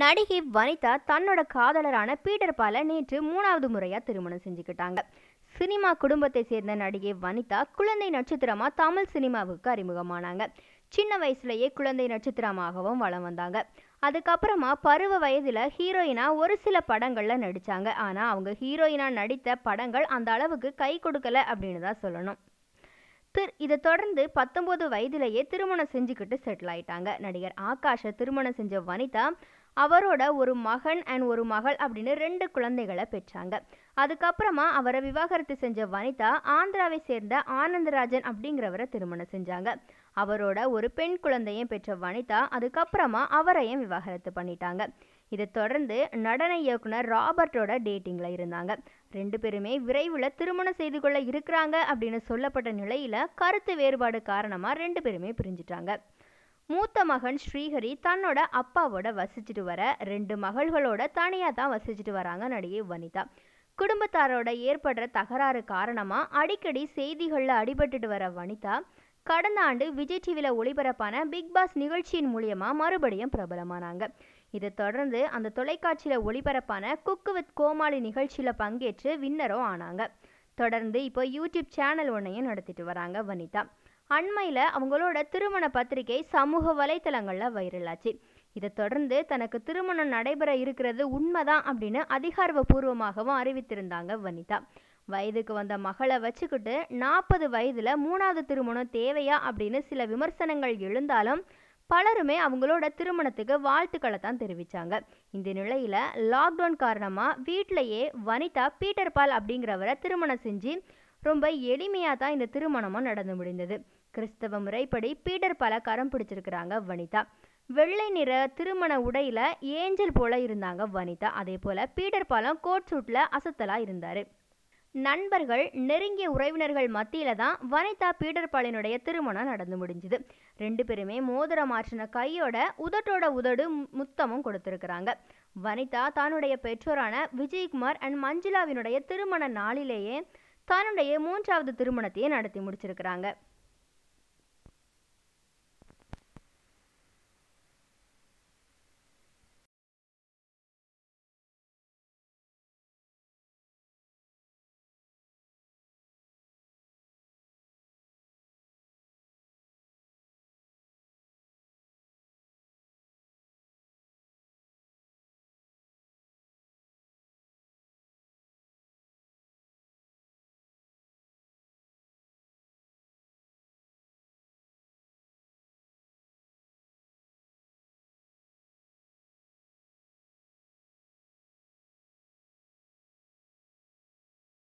நடிகை வனிதா தன்னோட காதலரான பீட்டர் பால நேற்று மூணாவது முறையாக திருமணம் செஞ்சுக்கிட்டாங்க சினிமா குடும்பத்தை சேர்ந்த நடிகை வனிதா குழந்தை நட்சத்திரமா தமிழ் சினிமாவுக்கு அறிமுகமானாங்க சின்ன வயசுலயே குழந்தை நட்சத்திரமாகவும் வளம் வந்தாங்க அதுக்கப்புறமா பருவ வயதில் ஹீரோயினாக ஒரு சில படங்களில் நடிச்சாங்க ஆனால் அவங்க ஹீரோயினாக நடித்த படங்கள் அந்த அளவுக்கு கை கொடுக்கல அப்படின்னு தான் சொல்லணும் திரு இதை தொடர்ந்து பத்தொம்போது வயதிலேயே திருமணம் செஞ்சுக்கிட்டு செட்டில் ஆயிட்டாங்க நடிகர் ஆகாஷை திருமணம் செஞ்ச வனிதா அவரோட ஒரு மகன் அண்ட் ஒரு மகள் அப்படின்னு ரெண்டு குழந்தைகளை பெற்றாங்க அதுக்கப்புறமா அவரை விவாகரத்து செஞ்ச வனிதா ஆந்திராவை சேர்ந்த ஆனந்தராஜன் அப்படிங்கிறவரை திருமணம் செஞ்சாங்க அவரோட ஒரு பெண் குழந்தையும் பெற்ற வனிதா அதுக்கப்புறமா அவரையும் விவாகரத்து பண்ணிட்டாங்க இதை தொடர்ந்து நடன இயக்குனர் ராபர்ட்டோட டேட்டிங்கில் இருந்தாங்க ரெண்டு பேருமே விரைவில் திருமணம் செய்து கொள்ள இருக்கிறாங்க அப்படின்னு சொல்லப்பட்ட நிலையில் கருத்து வேறுபாடு காரணமாக ரெண்டு பேருமே பிரிஞ்சிட்டாங்க மூத்த மகன் ஸ்ரீஹரி தன்னோட அப்பாவோட வசிச்சுட்டு வர ரெண்டு மகள்களோட தனியாக தான் வசிச்சுட்டு வராங்க நடிகை வனிதா குடும்பத்தாரோட ஏற்படுற தகராறு காரணமாக அடிக்கடி செய்திகளில் அடிபட்டுட்டு வர வனிதா கடந்த ஆண்டு விஜய் டிவியில் ஒளிபரப்பான பிக் பாஸ் நிகழ்ச்சியின் மூலியமாக மறுபடியும் பிரபலமானாங்க இதை தொடர்ந்து அந்த தொலைக்காட்சியில் ஒளிபரப்பான குக்கு வித் கோமாளி நிகழ்ச்சியில் பங்கேற்று வின்னரும் ஆனாங்க தொடர்ந்து இப்போ யூடியூப் சேனல் ஒன்றையும் நடத்திட்டு வராங்க வனிதா அண்மையில் அவங்களோட திருமண பத்திரிகை சமூக வலைத்தளங்களில் வைரலாச்சு இதை தொடர்ந்து தனக்கு திருமணம் நடைபெற இருக்கிறது உண்மைதான் அப்படின்னு அதிகாரப்பூர்வமாகவும் அறிவித்திருந்தாங்க வனிதா வயதுக்கு வந்த மகளை வச்சுக்கிட்டு நாற்பது வயதில் மூணாவது திருமணம் தேவையா அப்படின்னு சில விமர்சனங்கள் எழுந்தாலும் பலருமே அவங்களோட திருமணத்துக்கு வாழ்த்துக்களை தான் தெரிவித்தாங்க இந்த நிலையில் லாக்டவுன் காரணமாக வீட்டிலையே வனிதா பீட்டர் பால் அப்படிங்கிறவரை திருமணம் செஞ்சு ரொம்ப எளிமையாக தான் இந்த திருமணமும் நடந்து முடிந்தது கிறிஸ்தவ முறைப்படி பீடர் கரம் பிடிச்சிருக்கிறாங்க வனிதா வெள்ளை நிற திருமண உடையில ஏஞ்சல் போல இருந்தாங்க வனிதா அதே போல பீடர் பாலம் கோட் சூட்ல அசத்தலா இருந்தாரு நண்பர்கள் நெருங்கிய உறவினர்கள் மத்தியில தான் வனிதா பீடர் பாலினுடைய திருமணம் நடந்து முடிஞ்சுது ரெண்டு பேருமே மோதிரம் ஆற்றின கையோட உதட்டோட உதடு முத்தமும் கொடுத்துருக்குறாங்க வனிதா தன்னுடைய பெற்றோரான விஜயகுமார் அண்ட் மஞ்சுளாவினுடைய திருமண நாளிலேயே தன்னுடைய மூன்றாவது திருமணத்தையே நடத்தி முடிச்சிருக்கிறாங்க